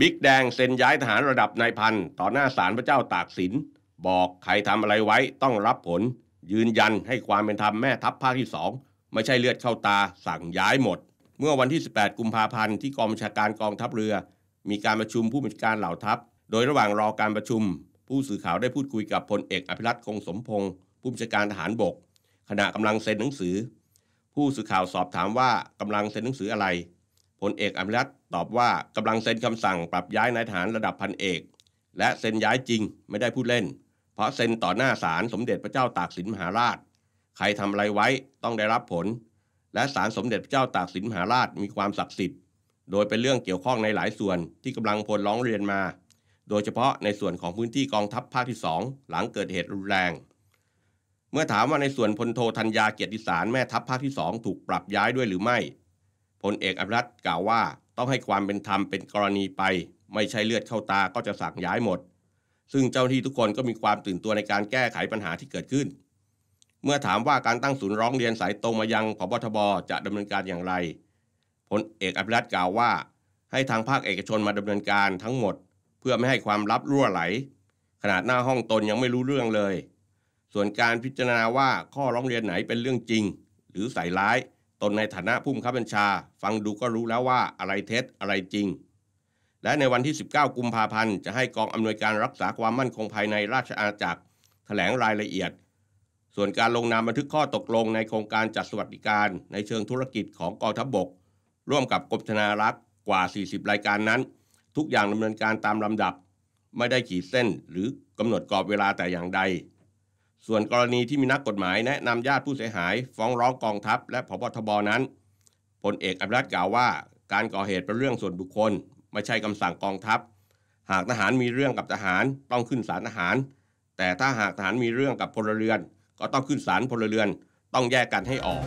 บิ๊กแดงเซ็นย้ายทหารระดับนายพันต่อหน้าศาลพระเจ้าตากสิน บอกใครทำอะไรไว้ต้องรับผล ยืนยันให้ความเป็นธรรมแม่ทัพภาคที่สองไม่ใช่เลือดเข้าตาสั่งย้ายหมด เมื่อวันที่ 18 กุมภาพันธ์ที่กองบัญชาการกองทัพเรือ มีการประชุมผู้บัญชาการเหล่าทัพโดยระหว่างรอการประชุม ผู้สื่อข่าวได้พูดคุยกับพลเอกอภิรัตคงสมพงศ์ผู้บัญชาการทหารบก ขณะกำลังเซ็นหนังสือ ผู้สื่อข่าวสอบถามว่ากำลังเซ็นหนังสืออะไรพลเอกอภิรัตตอบว่ากำลังเซ็นคำสั่งปรับย้ายนายทหารระดับพันเอกและเซ็นย้ายจริงไม่ได้พูดเล่นเพราะเซ็นต่อหน้าศาลสมเด็จพระเจ้าตากสินมหาราช ใครทำอะไรไว้ต้องได้รับผลและศาลสมเด็จพระเจ้าตากสินมหาราชมีความศักดิ์สิทธิ์โดยเป็นเรื่องเกี่ยวข้องในหลายส่วนที่กำลังพลร้องเรียนมาโดยเฉพาะในส่วนของพื้นที่กองทัพภาคที่สองหลังเกิดเหตุรุนแรง เมื่อถามว่าในส่วนพลโทธัญญาเกียรติสารแม่ทัพภาคที่สองถูกปรับย้ายด้วยหรือไม่พลเอกอภิรัตกล่าวว่าต้องให้ความเป็นธรรมเป็นกรณีไป ไม่ใช่เลือดเข้าตาก็จะสั่งย้ายหมด ซึ่งเจ้าหน้าที่ทุกคนก็มีความตื่นตัวในการแก้ไขปัญหาที่เกิดขึ้น เมื่อถามว่าการตั้งศูนย์ร้องเรียนสายตรงมายังพบทบจะดำเนินการอย่างไรพลเอกอภิรัตกล่าวว่า ให้ทางภาคเอกชนมาดำเนินการทั้งหมดเพื่อไม่ให้ความลับรั่วไหล ขนาดหน้าห้องตนยังไม่รู้เรื่องเลย ส่วนการพิจารณาว่าข้อร้องเรียนไหนเป็นเรื่องจริง หรือใส่ร้ายนในฐานะผู้บังคับบัญชา ฟังดูก็รู้แล้วว่าอะไรเท็จอะไรจริง และในวันที่ 19 กุมภาพันธ์ จะให้กองอำนวยการรักษาความมั่นคงภายในราชอาณาจักรถแถลงรายละเอียด ส่วนการลงนามบันทึกข้อตกลงในโครงการจัดสวัสดิการ ในเชิงธุรกิจของกองทัพบบก ร่วมกับกรมธนารักษ์กว่า 40 รายการนั้น ทุกอย่างดำเนินการตามลำดับ ไม่ได้ขีดเส้น หรือกำหนดกรอบเวลาแต่อย่างใดส่วนกรณีที่มีนักกฎหมายแนะนำญาติผู้เสียหาย ฟ้องร้องกองทัพ และพบทบนั้นพลเอกอภิรัตกล่าวว่า การก่อเหตุเป็นเรื่องส่วนบุคคล ไม่ใช่คำสั่งกองทัพ หากทหารมีเรื่องกับทหาร ต้องขึ้นศาลทหาร แต่ถ้าหากทหารมีเรื่องกับพลเรือน ก็ต้องขึ้นศาลพลเรือน ต้องแยกกันให้ออก